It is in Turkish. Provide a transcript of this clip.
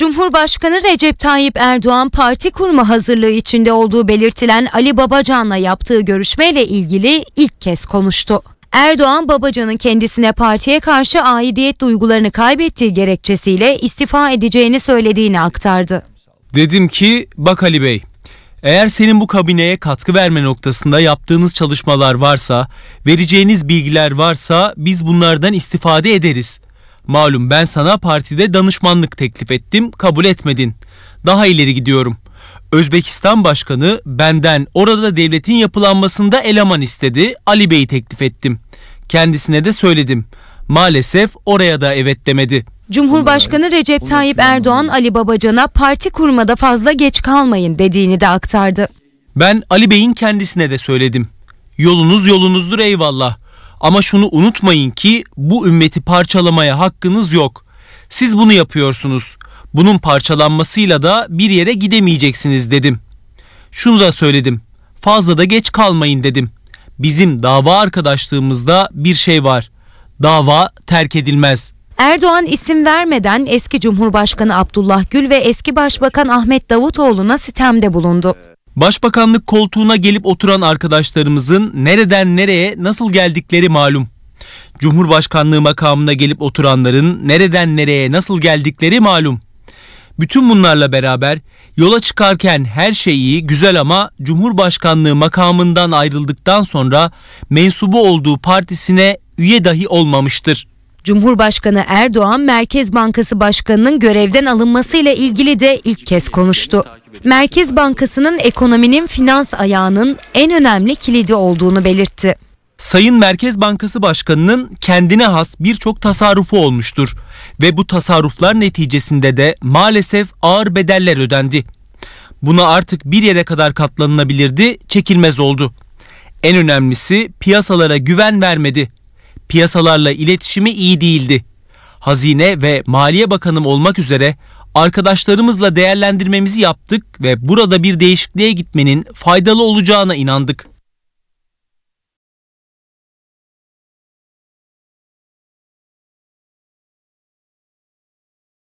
Cumhurbaşkanı Recep Tayyip Erdoğan parti kurma hazırlığı içinde olduğu belirtilen Ali Babacan'la yaptığı görüşmeyle ilgili ilk kez konuştu. Erdoğan Babacan'ın kendisine partiye karşı aidiyet duygularını kaybettiği gerekçesiyle istifa edeceğini söylediğini aktardı. Dedim ki bak Ali Bey eğer senin bu kabineye katkı verme noktasında yaptığınız çalışmalar varsa, vereceğiniz bilgiler varsa biz bunlardan istifade ederiz. Malum ben sana partide danışmanlık teklif ettim, kabul etmedin. Daha ileri gidiyorum. Özbekistan Başkanı benden orada devletin yapılanmasında eleman istedi. Ali Bey'i teklif ettim. Kendisine de söyledim. Maalesef oraya da evet demedi. Cumhurbaşkanı Recep Tayyip Erdoğan Ali Babacan'a parti kurmada fazla geç kalmayın dediğini de aktardı. Ben Ali Bey'in kendisine de söyledim. Yolunuz yolunuzdur eyvallah. Ama şunu unutmayın ki bu ümmeti parçalamaya hakkınız yok. Siz bunu yapıyorsunuz. Bunun parçalanmasıyla da bir yere gidemeyeceksiniz dedim. Şunu da söyledim. Fazla da geç kalmayın dedim. Bizim dava arkadaşlığımızda bir şey var. Dava terk edilmez.'' Erdoğan isim vermeden eski Cumhurbaşkanı Abdullah Gül ve eski Başbakan Ahmet Davutoğlu'na sitemde bulundu. Başbakanlık koltuğuna gelip oturan arkadaşlarımızın nereden nereye nasıl geldikleri malum. Cumhurbaşkanlığı makamına gelip oturanların nereden nereye nasıl geldikleri malum. Bütün bunlarla beraber yola çıkarken her şey iyi, güzel ama Cumhurbaşkanlığı makamından ayrıldıktan sonra mensubu olduğu partisine üye dahi olmamıştır. Cumhurbaşkanı Erdoğan Merkez Bankası Başkanı'nın görevden alınmasıyla ilgili de ilk kez konuştu. Merkez Bankası'nın ekonominin finans ayağının en önemli kilidi olduğunu belirtti. Sayın Merkez Bankası Başkanı'nın kendine has birçok tasarrufu olmuştur ve bu tasarruflar neticesinde de maalesef ağır bedeller ödendi. Buna artık bir yere kadar katlanılabilirdi, çekilmez oldu. En önemlisi piyasalara güven vermedi piyasalarla iletişimi iyi değildi. Hazine ve Maliye Bakanım olmak üzere arkadaşlarımızla değerlendirmemizi yaptık ve burada bir değişikliğe gitmenin faydalı olacağına inandık.